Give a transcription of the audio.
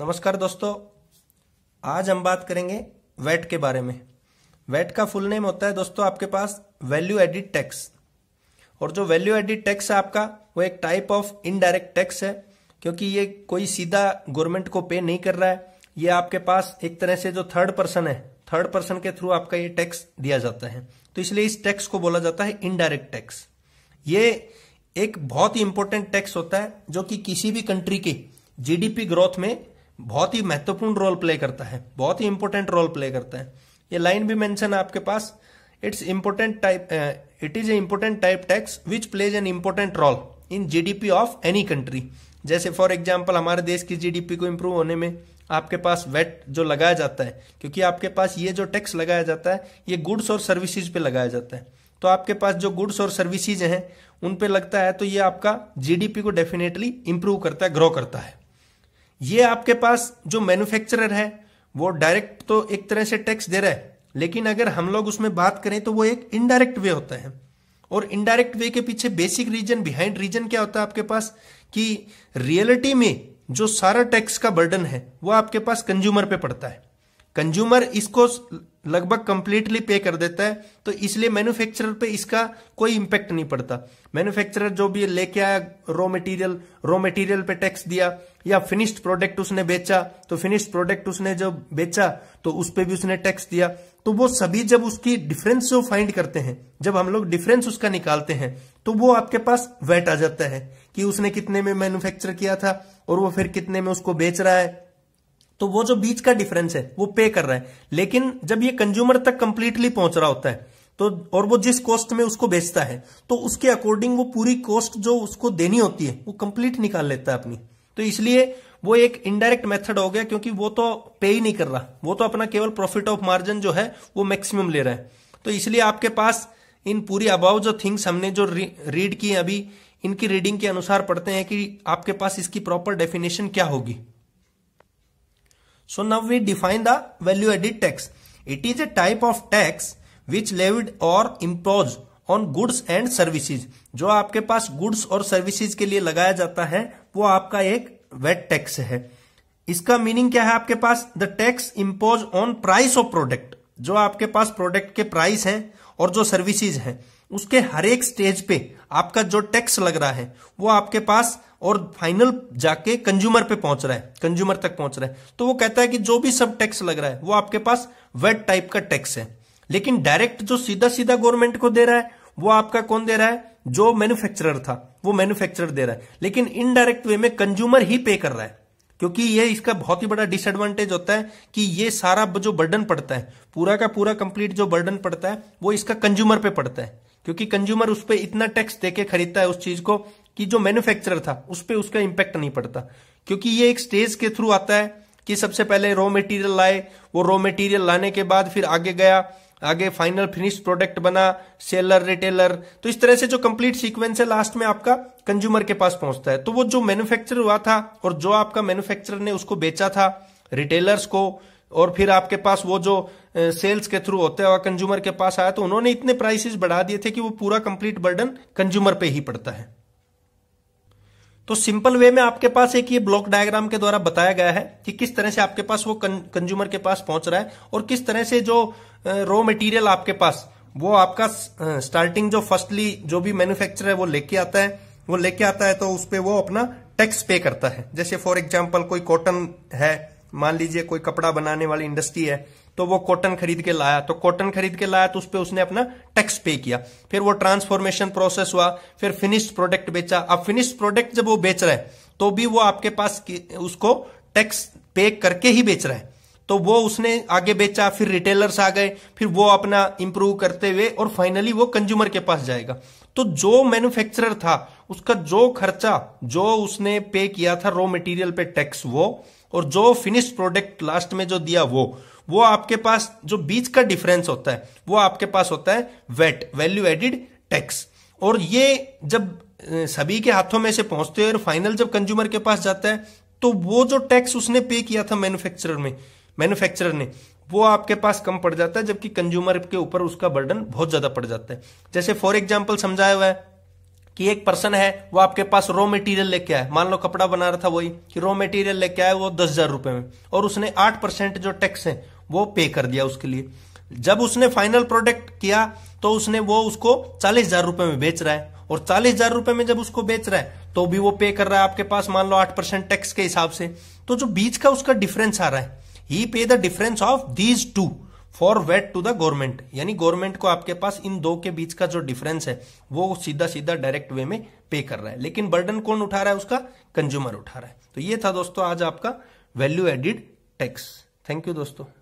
नमस्कार दोस्तों आज हम बात करेंगे वेट के बारे में वेट का फुल नेम होता है दोस्तों आपके पास वैल्यू एडिड टैक्स और जो वैल्यू एडिड टैक्स है आपका वो एक टाइप ऑफ इनडायरेक्ट टैक्स है क्योंकि ये कोई सीधा गवर्नमेंट को पे नहीं कर रहा है ये आपके पास एक तरह से जो थर्ड पर्सन है थर्ड पर्सन के थ्रू आपका ये टैक्स दिया जाता है तो इसलिए इस टैक्स को बोला जाता है इनडायरेक्ट टैक्स ये एक बहुत ही इंपॉर्टेंट टैक्स होता है जो कि किसी भी कंट्री के जीडीपी ग्रोथ में बहुत ही महत्वपूर्ण रोल प्ले करता है बहुत ही इंपॉर्टेंट रोल प्ले करता है ये लाइन भी मेंशन है आपके पास it's important type it is a important type tax which plays an important role in GDP of any country जैसे फॉर एग्जाम्पल हमारे देश की जीडीपी को इम्प्रूव होने में आपके पास वेट जो लगाया जाता है क्योंकि आपके पास ये जो टैक्स लगाया जाता है ये गुड्स और सर्विसेज पे लगाया जाता है तो आपके पास जो गुड्स और सर्विसेज हैं उन पे लगता है तो ये आपका जीडीपी को डेफिनेटली इम्प्रूव करता है ग्रो करता है ये आपके पास जो मैन्युफैक्चरर है वो डायरेक्ट तो एक तरह से टैक्स दे रहा है लेकिन अगर हम लोग उसमें बात करें तो वो एक इनडायरेक्ट वे होता है और इनडायरेक्ट वे के पीछे बेसिक रीजन बिहाइंड रीजन क्या होता है आपके पास कि रियलिटी में जो सारा टैक्स का बर्डन है वो आपके पास कंज्यूमर पे पड़ता है कंज्यूमर इसको लगभग कंप्लीटली पे कर देता है तो इसलिए मैन्युफैक्चरर पे इसका कोई इम्पैक्ट नहीं पड़ता मैन्युफैक्चरर जो भी लेके आया रॉ मटेरियल रॉ मटेरियल पे टैक्स दिया या फिनिश्ड प्रोडक्ट उसने बेचा तो फिनिश्ड प्रोडक्ट उसने जब बेचा तो उस पर भी उसने टैक्स दिया तो वो सभी जब उसकी डिफरेंस जो फाइंड करते हैं जब हम लोग डिफरेंस उसका निकालते हैं तो वो आपके पास वेट आ जाता है कि उसने कितने में मैन्युफैक्चर किया था और वो फिर कितने में उसको बेच रहा है तो वो जो बीच का डिफरेंस है वो पे कर रहा है लेकिन जब ये कंज्यूमर तक कंप्लीटली पहुंच रहा होता है तो और वो जिस कॉस्ट में उसको बेचता है तो उसके अकॉर्डिंग वो पूरी कॉस्ट जो उसको देनी होती है वो कंप्लीट निकाल लेता है अपनी तो इसलिए वो एक इनडायरेक्ट मेथड हो गया क्योंकि वो तो पे ही नहीं कर रहा वो तो अपना केवल प्रॉफिट ऑफ मार्जिन जो है वो मैक्सिमम ले रहा है तो इसलिए आपके पास इन पूरी अबाउ जो थिंग्स हमने जो रीड की अभी इनकी रीडिंग के अनुसार पढ़ते हैं कि आपके पास इसकी प्रॉपर डेफिनेशन क्या होगी so now we define the value added tax. It is a type of tax which levied or imposed on goods and services जो आपके पास गुड्स और सर्विसेज के लिए लगाया जाता है वो आपका एक वेट टैक्स है इसका मीनिंग क्या है आपके पास the tax impose on price of product जो आपके पास प्रोडक्ट के प्राइस है और जो सर्विसेज है उसके हर एक स्टेज पे आपका जो टैक्स लग रहा है वो आपके पास और फाइनल जाके कंज्यूमर पे पहुंच रहा है कंज्यूमर तक पहुंच रहा है तो वो कहता है कि जो भी सब टैक्स लग रहा है वो आपके पास वेट टाइप का टैक्स है लेकिन डायरेक्ट जो सीधा सीधा गवर्नमेंट को दे रहा है वो आपका कौन दे रहा है जो मैन्युफैक्चरर था वो मैन्युफैक्चरर दे रहा है लेकिन इनडायरेक्ट वे में कंज्यूमर ही पे कर रहा है क्योंकि ये इसका बहुत ही बड़ा डिसएडवांटेज होता है कि ये सारा जो बर्डन पड़ता है पूरा का पूरा कंप्लीट जो बर्डन पड़ता है वो इसका कंज्यूमर पे पड़ता है क्योंकि कंज्यूमर उस पर इतना टैक्स देके खरीदता है उस चीज को कि जो मैन्युफैक्चरर था उस पर उसका इंपैक्ट नहीं पड़ता क्योंकि ये एक स्टेज के थ्रू आता है कि सबसे पहले रॉ मटेरियल लाए वो रॉ मटेरियल लाने के बाद फिर आगे गया आगे फाइनल फिनिश प्रोडक्ट बना सेलर रिटेलर तो इस तरह से जो कंप्लीट सीक्वेंस है लास्ट में आपका कंज्यूमर के पास पहुंचता है तो वो जो मैन्युफैक्चर हुआ था और जो आपका मैन्युफैक्चरर ने उसको बेचा था रिटेलर्स को और फिर आपके पास वो जो सेल्स के थ्रू होते हैं और कंज्यूमर के पास आया तो उन्होंने इतने प्राइसेस बढ़ा दिए थे कि वो पूरा कंप्लीट बर्डन कंज्यूमर पे ही पड़ता है तो सिंपल वे में आपके पास एक ये ब्लॉक डायग्राम के द्वारा बताया गया है कि किस तरह से आपके पास वो कंज्यूमर के पास पहुंच रहा है और किस तरह से जो रॉ मटेरियल आपके पास वो आपका स्टार्टिंग जो फर्स्टली जो भी मैन्युफैक्चरर है वो लेके आता है वो लेके आता है तो उस पर वो अपना टैक्स पे करता है जैसे फॉर एग्जाम्पल कोई कॉटन है मान लीजिए कोई कपड़ा बनाने वाली इंडस्ट्री है तो वो कॉटन खरीद के लाया तो कॉटन खरीद के लाया तो उस पर उसने अपना टैक्स पे किया फिर वो ट्रांसफॉर्मेशन प्रोसेस हुआ फिर फिनिश्ड प्रोडक्ट बेचा अब फिनिश्ड प्रोडक्ट जब वो बेच रहा है तो भी वो आपके पास उसको टैक्स पे करके ही बेच रहा है तो वो उसने आगे बेचा फिर रिटेलर्स आ गए फिर वो अपना इंप्रूव करते हुए और फाइनली वो कंज्यूमर के पास जाएगा तो जो मैन्युफैक्चरर था उसका जो खर्चा जो उसने पे किया था रॉ मटेरियल पे टैक्स वो और जो फिनिश प्रोडक्ट लास्ट में जो दिया वो वो आपके पास जो बीच का डिफरेंस होता है वो आपके पास होता है वेट वैल्यू एडिड टैक्स और ये जब सभी के हाथों में से पहुंचते हैं और फाइनल जब कंज्यूमर के पास जाता है तो वो जो टैक्स उसने पे किया था मैन्युफैक्चरर में मैन्युफैक्चरर ने वो आपके पास कम पड़ जाता है जबकि कंज्यूमर के ऊपर उसका बर्डन बहुत ज्यादा पड़ जाता है जैसे फॉर एग्जाम्पल समझाया हुआ है कि एक पर्सन है वो आपके पास रॉ मटेरियल लेके आए मान लो कपड़ा बना रहा था वही कि रॉ मटेरियल लेके आए वो दस हजार रुपए में और उसने आठ परसेंट जो टैक्स है वो पे कर दिया उसके लिए जब उसने फाइनल प्रोडक्ट किया तो उसने वो उसको चालीस हजार रुपए में बेच रहा है और चालीस हजार रुपए में जब उसको बेच रहा है तो भी वो पे कर रहा है आपके पास मान लो आठ परसेंट टैक्स के हिसाब से तो जो बीच का उसका डिफरेंस आ रहा है he pay the difference of these two for VAT to the government यानी गवर्नमेंट को आपके पास इन दो के बीच का जो डिफरेंस है वो सीधा सीधा डायरेक्ट वे में पे कर रहा है लेकिन बर्डन कौन उठा रहा है उसका कंज्यूमर उठा रहा है तो ये था दोस्तों आज आपका value added tax thank you दोस्तों